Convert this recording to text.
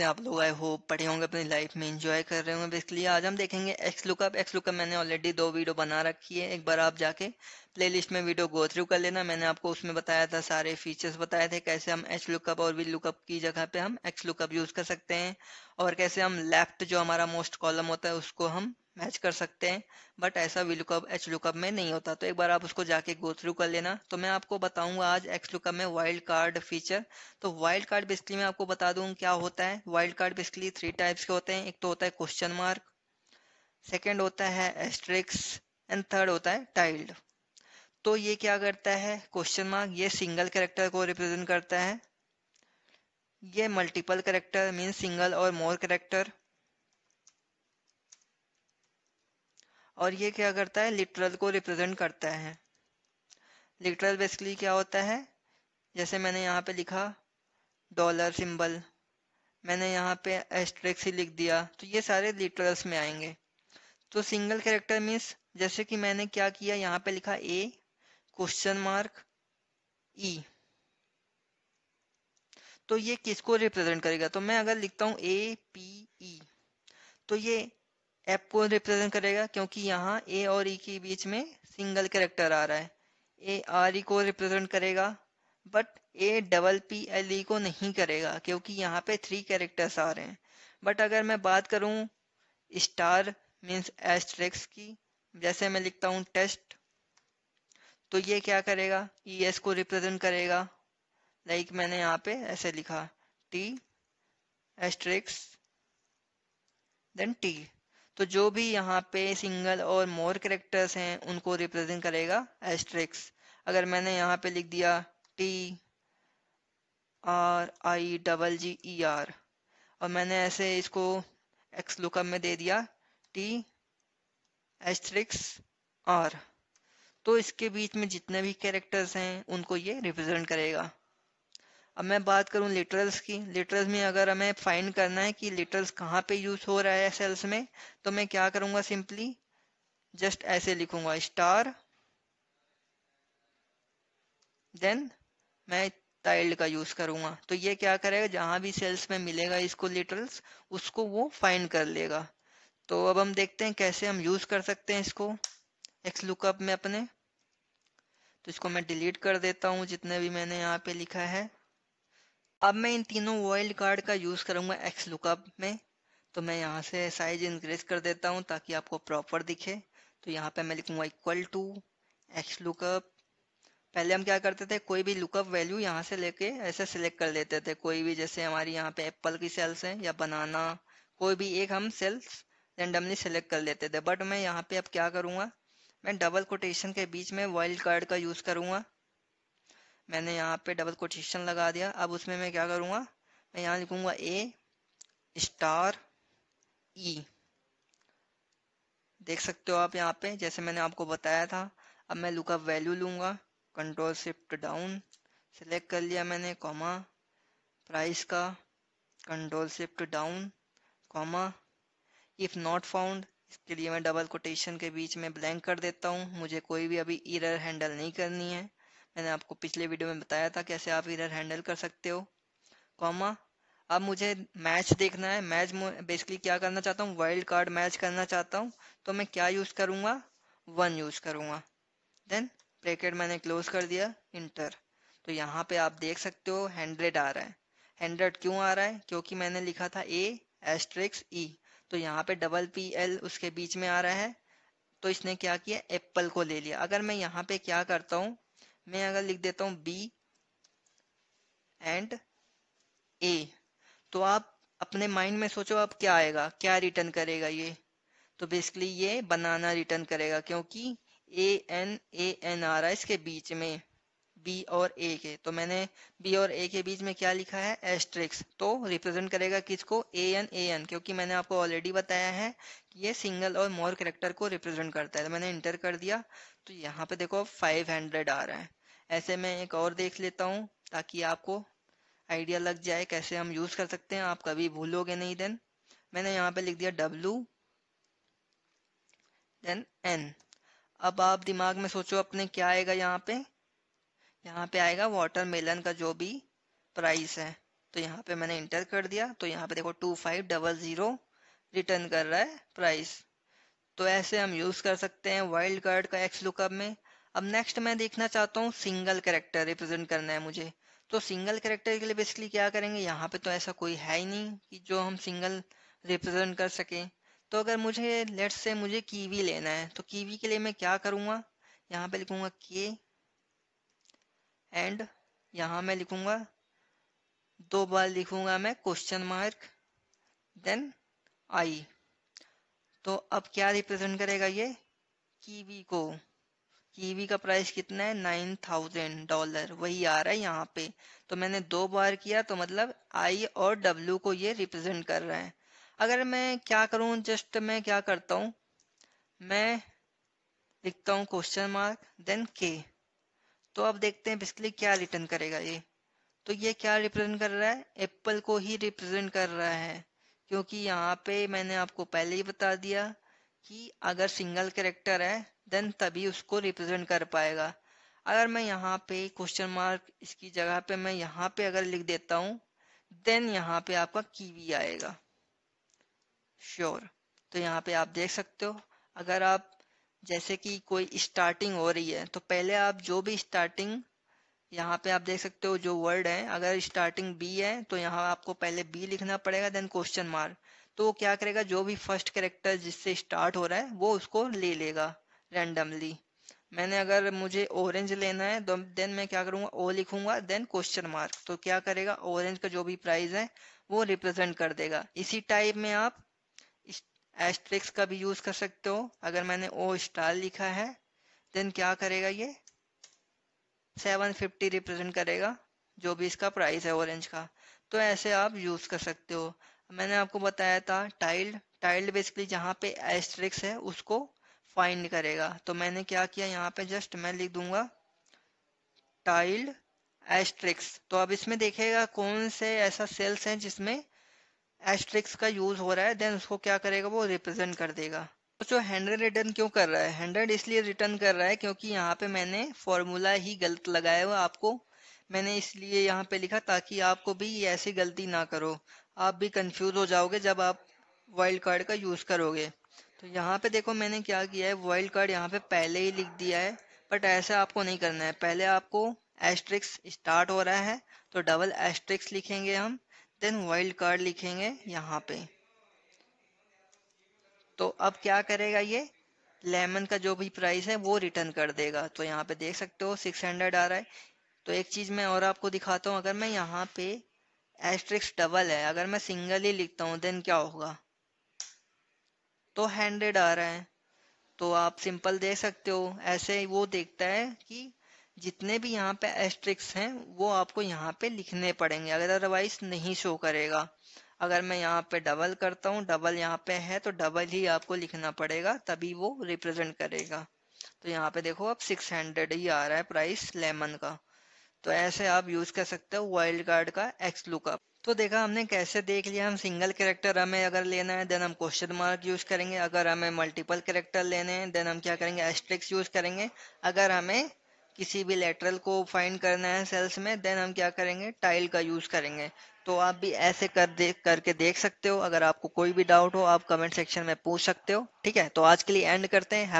से आप लोग आई होप पढ़े होंगे अपनी लाइफ में इंजॉय कर रहे होंगे बेसिकली आज हम देखेंगे एक्स लुकअप एक्स लुकअप मैंने ऑलरेडी दो वीडियो बना रखी है एक बार आप जाके प्लेलिस्ट में वीडियो गो थ्रू कर लेना मैंने आपको उसमें बताया था सारे फीचर्स बताए थे कैसे हम एच लुकअप और वी लुकअप की जगह पे हम एक्स लुकअप यूज़ कर सकते हैं और कैसे हम लेफ्ट जो हमारा मोस्ट कॉलम होता है उसको हम मैच कर सकते हैं बट ऐसा वी लुकअप एच लुकअप में नहीं होता तो एक बार आप उसको जाके गो थ्रू कर लेना तो मैं आपको बताऊंगा आज एक्स लुकअप में वाइल्ड कार्ड फीचर तो वाइल्ड कार्ड बेसिकली मैं आपको बता दूं क्या होता है wild card basically three types के होते हैं एक तो होता है क्वेश्चन मार्क सेकेंड होता है एस्ट्रिक्स एंड थर्ड होता है टाइल्ड तो ये क्या करता है क्वेश्चन मार्क ये सिंगल कैरेक्टर को रिप्रेजेंट करता है ये मल्टीपल कैरेक्टर मीन सिंगल और मोर कैरेक्टर और ये क्या करता है लिटरल को रिप्रेजेंट करता है लिटरल बेसिकली क्या होता है जैसे मैंने यहाँ पे लिखा डॉलर सिंबल मैंने यहाँ पे एस्ट्रिक्स ही लिख दिया तो ये सारे लिटरल्स में आएंगे तो सिंगल कैरेक्टर मीन्स जैसे कि मैंने क्या किया यहाँ पे लिखा ए क्वेश्चन मार्क ई तो ये किसको रिप्रेजेंट करेगा तो मैं अगर लिखता हूँ ए पी ई तो ये एप को रिप्रेजेंट करेगा क्योंकि यहाँ ए और ई e के बीच में सिंगल कैरेक्टर आ रहा है ए आर ई को रिप्रेजेंट करेगा but A double P L E को नहीं करेगा क्योंकि यहाँ पे थ्री कैरेक्टर्स आ रहे हैं बट अगर मैं बात करूँ स्टार मीन्स एस्ट्रिक्स की जैसे मैं लिखता हूँ टेस्ट तो ये क्या करेगा ई e एस को रिप्रेजेंट करेगा लाइक like मैंने यहाँ पे ऐसे लिखा टी एस्ट्रिक्स देन टी तो जो भी यहाँ पे सिंगल और मोर करेक्टर्स हैं उनको रिप्रेजेंट करेगा एस्ट्रिक्स अगर मैंने यहाँ पे लिख दिया T R I double G E R और मैंने ऐसे इसको एक्स लुकअप में दे दिया टी एस्ट्रिक्स आर तो इसके बीच में जितने भी कैरेक्टर्स हैं उनको ये रिप्रेजेंट करेगा अब मैं बात करूं लिटरल्स की लिटरल्स में अगर हमें फाइंड करना है कि लिटरल्स कहाँ पे यूज हो रहा है सेल्स में तो मैं क्या करूंगा सिंपली जस्ट ऐसे लिखूंगा स्टार देन मैं टाइल्ड का यूज करूंगा तो ये क्या करेगा जहां भी सेल्स में मिलेगा इसको लिटरल्स उसको वो फाइंड कर लेगा तो अब हम देखते हैं कैसे हम यूज कर सकते हैं इसको एक्स लुकअप में अपने तो इसको मैं डिलीट कर देता हूँ जितने भी मैंने यहाँ पे लिखा है अब मैं इन तीनों वाइल्ड कार्ड का यूज़ करूंगा एक्स लुकअप में तो मैं यहाँ से साइज इंक्रीज कर देता हूँ ताकि आपको प्रॉपर दिखे तो यहाँ पे मैं लिखूंगा इक्वल टू एक्स लुकअप पहले हम क्या करते थे कोई भी लुकअप वैल्यू यहाँ से लेके ऐसे सिलेक्ट कर लेते थे कोई भी जैसे हमारी यहाँ पे एप्पल की सेल्स हैं या बनाना कोई भी एक हम सेल्स रेंडमली सिलेक्ट कर लेते थे बट मैं यहाँ पे अब क्या करूंगा मैं डबल कोटेशन के बीच में वाइल्ड कार्ड का यूज़ करूंगा मैंने यहाँ पे डबल कोटेशन लगा दिया अब उसमें मैं क्या करूँगा मैं यहाँ लिखूँगा ए स्टार ई देख सकते हो आप यहाँ पे जैसे मैंने आपको बताया था अब मैं लुकअप वैल्यू लूँगा कंट्रोल शिफ्ट डाउन सेलेक्ट कर लिया मैंने कॉमा प्राइस का control shift down comma if not found इसके लिए मैं डबल कोटेशन के बीच में ब्लैंक कर देता हूँ मुझे कोई भी अभी इरर हैंडल नहीं करनी है मैंने आपको पिछले वीडियो में बताया था कैसे आप इधर हैंडल कर सकते हो कॉमा अब मुझे मैच देखना है मैच बेसिकली क्या करना चाहता हूँ वाइल्ड कार्ड मैच करना चाहता हूँ तो मैं क्या यूज़ करूंगा वन यूज़ करूंगा देन ब्रेकेट मैंने क्लोज कर दिया इंटर तो यहाँ पे आप देख सकते हो हंड्रेड आ रहा है हंड्रेड क्यों आ रहा है क्योंकि मैंने लिखा था ए एस्ट्रिक्स ई तो यहाँ पे डबल पी एल उसके बीच में आ रहा है तो इसने क्या किया एप्पल को ले लिया अगर मैं यहाँ पे क्या करता हूँ मैं अगर लिख देता हूं बी एंड ए तो आप अपने माइंड में सोचो आप क्या आएगा क्या रिटर्न करेगा ये तो बेसिकली ये बनाना रिटर्न करेगा क्योंकि ए एन ए एन आ रहा है इसके बीच में बी और ए के तो मैंने बी और ए के बीच में क्या लिखा है एस्ट्रिक्स तो रिप्रेजेंट करेगा किसको ए एन ए एन क्योंकि मैंने आपको ऑलरेडी बताया है कि ये सिंगल और मोर करेक्टर को रिप्रेजेंट करता है तो मैंने इंटर कर दिया तो यहाँ पे देखो फाइव हंड्रेड आ रहा है ऐसे में एक और देख लेता हूँ ताकि आपको आइडिया लग जाए कैसे हम यूज़ कर सकते हैं आप कभी भूलोगे नहीं देन मैंने यहाँ पे लिख दिया डब्लू देन एन अब आप दिमाग में सोचो अपने क्या आएगा यहाँ पे यहाँ पे आएगा वाटर मेलन का जो भी प्राइस है तो यहाँ पे मैंने इंटर कर दिया तो यहाँ पे देखो two five double zero return कर रहा है प्राइस तो ऐसे हम यूज़ कर सकते हैं वाइल्ड कार्ड का एक्स लुकअप में अब नेक्स्ट मैं देखना चाहता हूँ सिंगल कैरेक्टर रिप्रेजेंट करना है मुझे तो सिंगल कैरेक्टर के लिए बेसिकली क्या करेंगे यहाँ पे तो ऐसा कोई है ही नहीं कि जो हम सिंगल रिप्रेजेंट कर सकें तो अगर मुझे लेट्स से मुझे कीवी लेना है तो कीवी के लिए मैं क्या करूँगा यहाँ पे लिखूंगा के एंड यहाँ मैं लिखूंगा दो बार लिखूंगा मैं क्वेश्चन मार्क देन आई तो अब क्या रिप्रेजेंट करेगा ये कीवी को कीवी का प्राइस कितना है नाइन थाउजेंड डॉलर वही आ रहा है यहाँ पे तो मैंने दो बार किया तो मतलब आई और डब्ल्यू को ये रिप्रेजेंट कर रहा है अगर मैं क्या करूं जस्ट मैं क्या करता हूं मैं लिखता हूँ क्वेश्चन मार्क देन के तो अब देखते हैं बेसिकली क्या रिटर्न करेगा ये तो ये क्या रिप्रेजेंट कर रहा है एप्पल को ही रिप्रेजेंट कर रहा है क्योंकि यहाँ पे मैंने आपको पहले ही बता दिया कि अगर सिंगल कैरेक्टर है देन तभी उसको रिप्रेजेंट कर पाएगा अगर मैं यहाँ पे क्वेश्चन मार्क इसकी जगह पे मैं यहाँ पे अगर लिख देता हूँ देन यहाँ पे आपका कीवी आएगा श्योर sure. तो यहाँ पे आप देख सकते हो अगर आप जैसे कि कोई स्टार्टिंग हो रही है तो पहले आप जो भी स्टार्टिंग यहाँ पे आप देख सकते हो जो वर्ड है अगर स्टार्टिंग बी है तो यहाँ आपको पहले बी लिखना पड़ेगा देन क्वेश्चन मार्क तो वो क्या करेगा जो भी फर्स्ट करेक्टर जिससे स्टार्ट हो रहा है वो उसको ले लेगा रेंडमली मैंने अगर मुझे ऑरेंज लेना है तो देन मैं क्या करूंगा ओ लिखूंगा देन क्वेश्चन मार्क तो क्या करेगा ऑरेंज का जो भी प्राइस है वो रिप्रेजेंट कर देगा इसी टाइप में आप एस्ट्रिक्स का भी यूज कर सकते हो अगर मैंने ओ स्टार लिखा है देन क्या करेगा ये 750 रिप्रेजेंट करेगा जो भी इसका प्राइस है ऑरेंज का तो ऐसे आप यूज कर सकते हो मैंने आपको बताया था टाइल्ड टाइल्ड बेसिकली जहाँ पे एस्ट्रिक्स है उसको फाइंड करेगा तो मैंने क्या किया यहाँ पे जस्ट मैं लिख दूंगा टाइल्ड एस्ट्रिक्स तो अब इसमें देखेगा कौन से ऐसा सेल्स हैं जिसमें एस्ट्रिक्स का यूज हो रहा है देन उसको क्या करेगा वो रिप्रेजेंट कर देगा तो जो हंड्रेड रिटर्न क्यों कर रहा है हंड्रेड इसलिए रिटर्न कर रहा है क्योंकि यहाँ पे मैंने फॉर्मूला ही गलत लगाया हुआ आपको मैंने इसलिए यहाँ पे लिखा ताकि आपको भी ऐसी गलती ना करो आप भी कंफ्यूज हो जाओगे जब आप वाइल्ड कार्ड का यूज करोगे तो यहाँ पे देखो मैंने क्या किया है वाइल्ड कार्ड यहाँ पे पहले ही लिख दिया है बट ऐसा आपको नहीं करना है पहले आपको एस्ट्रिक्स स्टार्ट हो रहा है तो डबल एस्ट्रिक्स लिखेंगे हम देन वाइल्ड कार्ड लिखेंगे यहाँ पे तो अब क्या करेगा ये लेमन का जो भी प्राइस है वो रिटर्न कर देगा तो यहाँ पे देख सकते हो सिक्स हंड्रेड आ रहा है तो एक चीज़ मैं और आपको दिखाता हूँ अगर मैं यहाँ पे एस्ट्रिक्स डबल है अगर मैं सिंगल ही लिखता हूँ देन क्या होगा तो हैंडेड आ रहा है तो आप सिंपल देख सकते हो ऐसे वो देखता है कि जितने भी यहाँ पे एस्ट्रिक्स हैं वो आपको यहाँ पे लिखने पड़ेंगे अगर अदरवाइज नहीं शो करेगा अगर मैं यहाँ पे डबल करता हूँ डबल यहाँ पे है तो डबल ही आपको लिखना पड़ेगा तभी वो रिप्रेजेंट करेगा तो यहाँ पे देखो अब सिक्स हंड्रेड ही आ रहा है प्राइस लेमन का तो ऐसे आप यूज कर सकते हो वाइल्ड कार्ड का एक्स लुकअप तो देखा हमने कैसे देख लिया हम सिंगल कैरेक्टर हमें अगर लेना है देन हम क्वेश्चन मार्क यूज़ करेंगे अगर हमें मल्टीपल कैरेक्टर लेने हैं देन हम क्या करेंगे एस्ट्रिक्स यूज़ करेंगे अगर हमें किसी भी लेटरल को फाइंड करना है सेल्स में देन हम क्या करेंगे टाइल का यूज़ करेंगे तो आप भी ऐसे कर दे करके देख सकते हो अगर आपको कोई भी डाउट हो आप कमेंट सेक्शन में पूछ सकते हो ठीक है तो आज के लिए एंड करते हैं